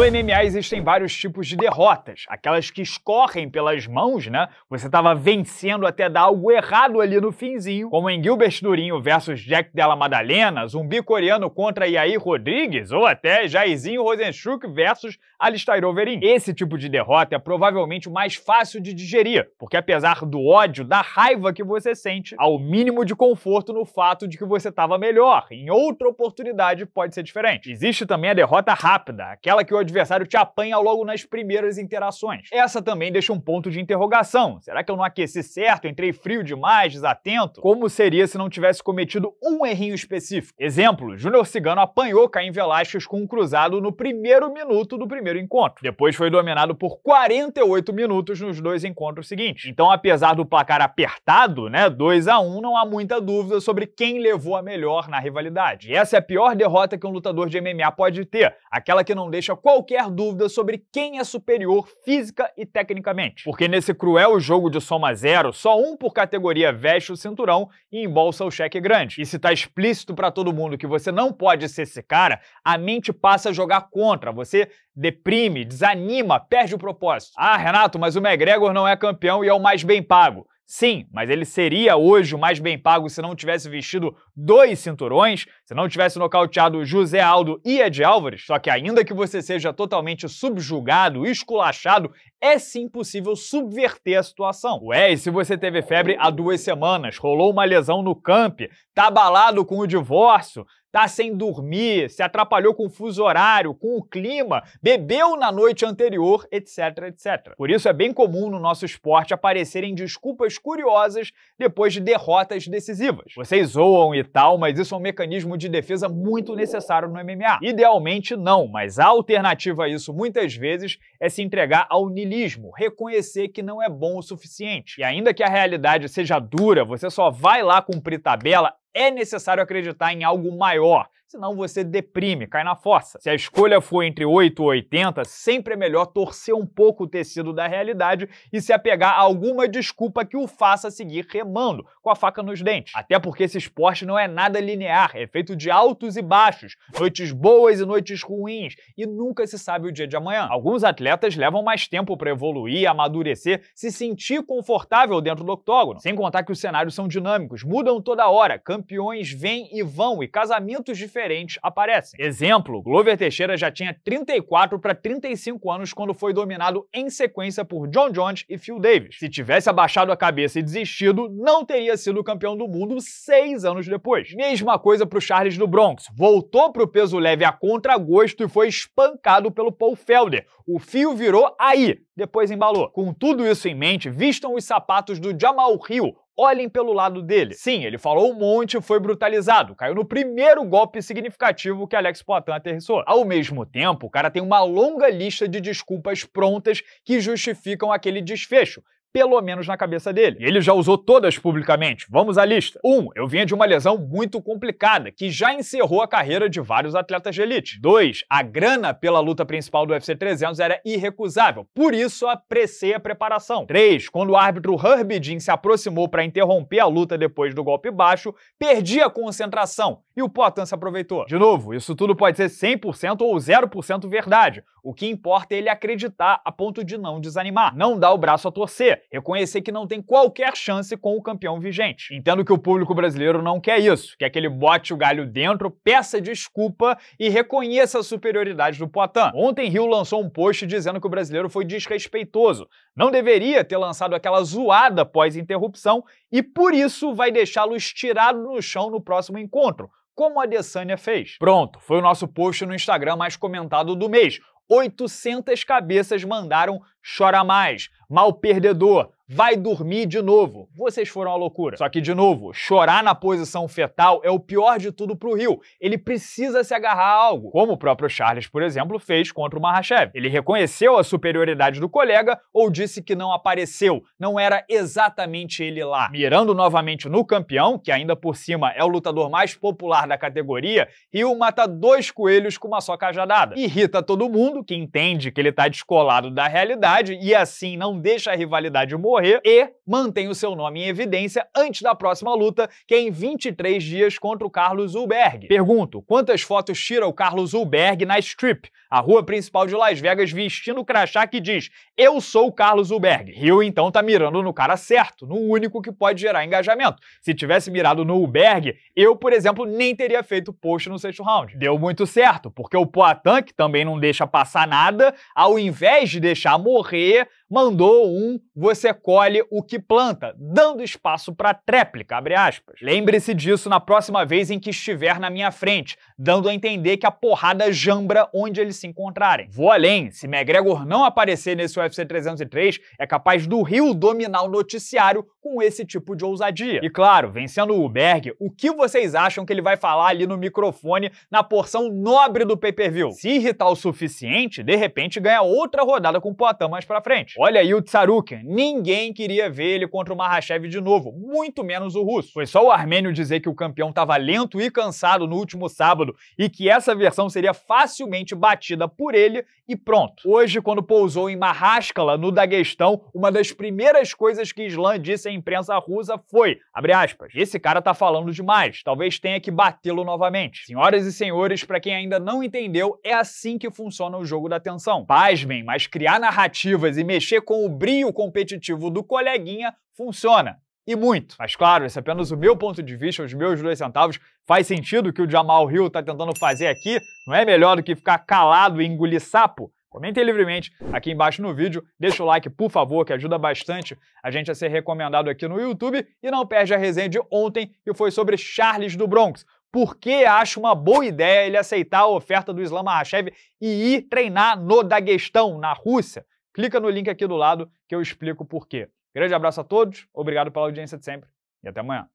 No MMA existem vários tipos de derrotas, aquelas que escorrem pelas mãos, né? Você estava vencendo até dar algo errado ali no finzinho, como em Gilbert Durinho versus Jack Della Madalena, zumbi coreano contra Yair Rodrigues, ou até Jairzinho Rosenstruck versus Alistair Overeem. Esse tipo de derrota é provavelmente o mais fácil de digerir, porque apesar do ódio, da raiva que você sente, há o mínimo de conforto no fato de que você estava melhor. Em outra oportunidade pode ser diferente. Existe também a derrota rápida, aquela que o adversário te apanha logo nas primeiras interações. Essa também deixa um ponto de interrogação. Será que eu não aqueci certo? Entrei frio demais, desatento? Como seria se não tivesse cometido um errinho específico? Exemplo, Júnior Cigano apanhou Caim Velasquez com um cruzado no primeiro minuto do primeiro encontro. Depois foi dominado por 48 minutos nos dois encontros seguintes. Então, apesar do placar apertado, né, 2 a 1, não há muita dúvida sobre quem levou a melhor na rivalidade. E essa é a pior derrota que um lutador de MMA pode ter, aquela que não deixa qualquer dúvida sobre quem é superior física e tecnicamente. Porque nesse cruel jogo de soma zero, só um por categoria veste o cinturão e embolsa o cheque grande. E se tá explícito para todo mundo que você não pode ser esse cara, a mente passa a jogar contra. Você deprime, desanima, perde o propósito. Ah, Renato, mas o McGregor não é campeão e é o mais bem pago. Sim, mas ele seria hoje o mais bem pago se não tivesse vestido dois cinturões, se não tivesse nocauteado José Aldo e Ed Álvares. Só que, ainda que você seja totalmente subjugado, esculachado, é sim possível subverter a situação. Ué, e se você teve febre há duas semanas, rolou uma lesão no camp, tá abalado com o divórcio, tá sem dormir, se atrapalhou com o fuso horário, com o clima, bebeu na noite anterior, etc, etc. Por isso é bem comum no nosso esporte aparecerem desculpas curiosas depois de derrotas decisivas. Vocês zoam e tal, mas isso é um mecanismo de defesa muito necessário no MMA. Idealmente não, mas a alternativa a isso muitas vezes é se entregar ao nilismo, reconhecer que não é bom o suficiente. E ainda que a realidade seja dura, você só vai lá cumprir tabela é necessário acreditar em algo maior senão você deprime, cai na fossa. Se a escolha for entre 8 ou 80, sempre é melhor torcer um pouco o tecido da realidade e se apegar a alguma desculpa que o faça seguir remando, com a faca nos dentes. Até porque esse esporte não é nada linear, é feito de altos e baixos, noites boas e noites ruins, e nunca se sabe o dia de amanhã. Alguns atletas levam mais tempo para evoluir, amadurecer, se sentir confortável dentro do octógono. Sem contar que os cenários são dinâmicos, mudam toda hora, campeões vêm e vão e casamentos diferentes diferentes aparecem. Exemplo, Glover Teixeira já tinha 34 para 35 anos quando foi dominado em sequência por John Jones e Phil Davis. Se tivesse abaixado a cabeça e desistido, não teria sido campeão do mundo seis anos depois. Mesma coisa para o Charles do Bronx. Voltou para o peso leve a contragosto e foi espancado pelo Paul Felder. O fio virou aí, depois embalou. Com tudo isso em mente, vistam os sapatos do Jamal Hill, olhem pelo lado dele. Sim, ele falou um monte e foi brutalizado, caiu no primeiro golpe significativo que Alex Poitin aterrissou. Ao mesmo tempo, o cara tem uma longa lista de desculpas prontas que justificam aquele desfecho, pelo menos na cabeça dele. E ele já usou todas publicamente. Vamos à lista. 1. Um, eu vinha de uma lesão muito complicada, que já encerrou a carreira de vários atletas de elite. 2. A grana pela luta principal do UFC 300 era irrecusável, por isso apressei a preparação. 3. Quando o árbitro Herbie Jean se aproximou para interromper a luta depois do golpe baixo, perdi a concentração e o Potan se aproveitou. De novo, isso tudo pode ser 100% ou 0% verdade. O que importa é ele acreditar a ponto de não desanimar, não dar o braço a torcer reconhecer que não tem qualquer chance com o campeão vigente. Entendo que o público brasileiro não quer isso, quer que ele bote o galho dentro, peça desculpa e reconheça a superioridade do Poitin. Ontem Rio lançou um post dizendo que o brasileiro foi desrespeitoso, não deveria ter lançado aquela zoada após interrupção e por isso vai deixá-lo estirado no chão no próximo encontro como a Adesanya fez. Pronto, foi o nosso post no Instagram mais comentado do mês, 800 cabeças mandaram chora mais, mal perdedor, vai dormir de novo. Vocês foram à loucura. Só que, de novo, chorar na posição fetal é o pior de tudo pro Rio. Ele precisa se agarrar a algo, como o próprio Charles, por exemplo, fez contra o Mahashev. Ele reconheceu a superioridade do colega ou disse que não apareceu, não era exatamente ele lá. Mirando novamente no campeão, que ainda por cima é o lutador mais popular da categoria, Rio mata dois coelhos com uma só cajadada. Irrita todo mundo que entende que ele tá descolado da realidade e assim não deixa a rivalidade morrer e mantém o seu nome em evidência antes da próxima luta, que é em 23 dias contra o Carlos Ulberg. Pergunto, quantas fotos tira o Carlos Ulberg na Strip, a rua principal de Las Vegas, vestindo o crachá que diz Eu sou o Carlos Ulberg? Rio então tá mirando no cara certo, no único que pode gerar engajamento. Se tivesse mirado no Ulberg, eu, por exemplo, nem teria feito post no sexto round. Deu muito certo, porque o Poitin, que também não deixa passar nada, ao invés de deixar morrer, mandou um você colhe o que planta, dando espaço para tréplica, abre aspas. Lembre-se disso na próxima vez em que estiver na minha frente, dando a entender que a porrada jambra onde eles se encontrarem. Vou além, se McGregor não aparecer nesse UFC 303, é capaz do Rio dominar o noticiário com esse tipo de ousadia. E claro, vencendo o Berg, o que vocês acham que ele vai falar ali no microfone na porção nobre do pay-per-view? Se irritar o suficiente, de repente ganha outra rodada com o Poitin mais pra frente. Olha aí o Tsarukian. Ninguém queria ver ele contra o Mahashev de novo, muito menos o russo. Foi só o armênio dizer que o campeão estava lento e cansado no último sábado e que essa versão seria facilmente batida por ele e pronto. Hoje, quando pousou em Mahaskala, no Daguestão, uma das primeiras coisas que Islam disse à imprensa russa foi, aspas, esse cara tá falando demais, talvez tenha que batê-lo novamente. Senhoras e senhores, para quem ainda não entendeu, é assim que funciona o jogo da tensão. Pasmem, mas criar narrativas e mexer mexer com o brilho competitivo do coleguinha funciona. E muito. Mas claro, esse é apenas o meu ponto de vista, os meus dois centavos. Faz sentido o que o Jamal Hill está tentando fazer aqui? Não é melhor do que ficar calado e engolir sapo? Comentem livremente aqui embaixo no vídeo, deixa o like, por favor, que ajuda bastante a gente a ser recomendado aqui no YouTube e não perde a resenha de ontem, que foi sobre Charles do Bronx. Por que acho uma boa ideia ele aceitar a oferta do Islam Makhachev e ir treinar no Daguestão, na Rússia? clica no link aqui do lado que eu explico por quê. Grande abraço a todos, obrigado pela audiência de sempre e até amanhã.